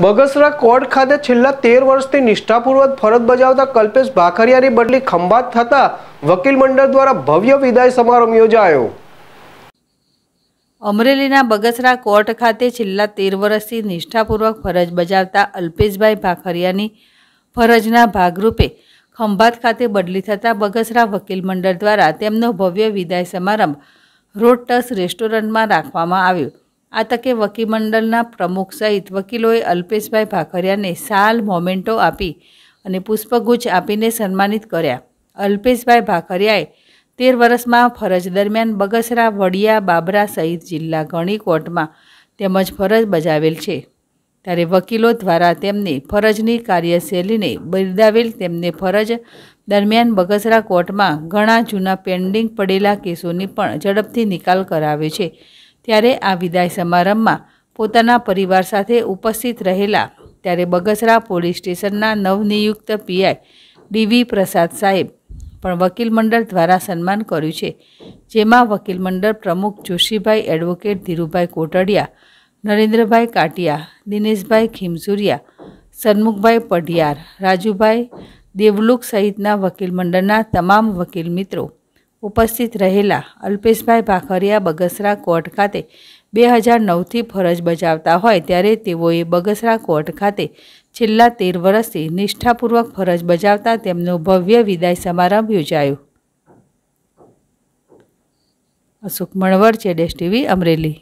Bagasara court ખાતે છેલ્લા તેર વર્ષથી નિષ્ઠાપૂર્વક ફરજ બજાવતા કલ્પેશ ભાખરિયાની બદલી ખંભાત થતા વકીલ મંડળ દ્વારા ભવ્ય વિદાય સમારંભ યોજાયો અમરેલીના બગસરા કોર્ટ ખાતે છેલ્લા તેર વર્ષથી નિષ્ઠાપૂર્વક ફરજ બજાવતા અલ્પેશભાઈ ભાખરિયાની ફરજના ભાગરૂપે ખંભાત ખાતે બદલી થતાં બગસરા વકીલ મંડળ દ્વારા તેમનો ભવ્ય વિદાય સમારંભ રોડ રેસ્ટોરન્ટમાં રાખવામાં આવ્યો આ તકે વકીમંડળના પ્રમુખ સહિત વકીલોએ અલ્પેશભાઈ ભાખરિયાને સાલ મોમેન્ટો આપી અને પુષ્પગુચ્છ આપીને સન્માનિત કર્યા અલ્પેશભાઈ ભાખરિયાએ તેર વર્ષમાં ફરજ દરમિયાન બગસરા વડિયા બાબરા સહિત જિલ્લા ઘણી કોર્ટમાં તેમજ ફરજ બજાવેલ છે ત્યારે વકીલો દ્વારા તેમને ફરજની કાર્યશૈલીને બિરદાવેલ તેમને ફરજ દરમિયાન બગસરા કોર્ટમાં ઘણા જૂના પેન્ડિંગ પડેલા કેસોની પણ ઝડપથી નિકાલ કરાવ્યો છે ત્યારે આ વિદાય સમારંભમાં પોતાના પરિવાર સાથે ઉપસ્થિત રહેલા ત્યારે બગસરા પોલીસ સ્ટેશનના નવનિયુક્ત પીઆઈ ડીવી પ્રસાદ સાહેબ પણ વકીલ મંડળ દ્વારા સન્માન કર્યું છે જેમાં વકીલ મંડળ પ્રમુખ જોશીભાઈ એડવોકેટ ધીરુભાઈ કોટડિયા નરેન્દ્રભાઈ કાટિયા દિનેશભાઈ ખીમસુરિયા સન્મુખભાઈ પઢિયાર રાજુભાઈ દેવલુક સહિતના વકીલ મંડળના તમામ વકીલ મિત્રો ઉપસ્થિત રહેલા અલ્પેશભાઈ ભાખરિયા બગસરા કોર્ટ ખાતે બે હજાર નવથી ફરજ બજાવતા હોય ત્યારે તેઓએ બગસરા કોર્ટ ખાતે છેલ્લા તેર વર્ષથી નિષ્ઠાપૂર્વક ફરજ બજાવતા તેમનો ભવ્ય વિદાય સમારંભ યોજાયો અશોક મણવર ચેડેશ ટીવી અમરેલી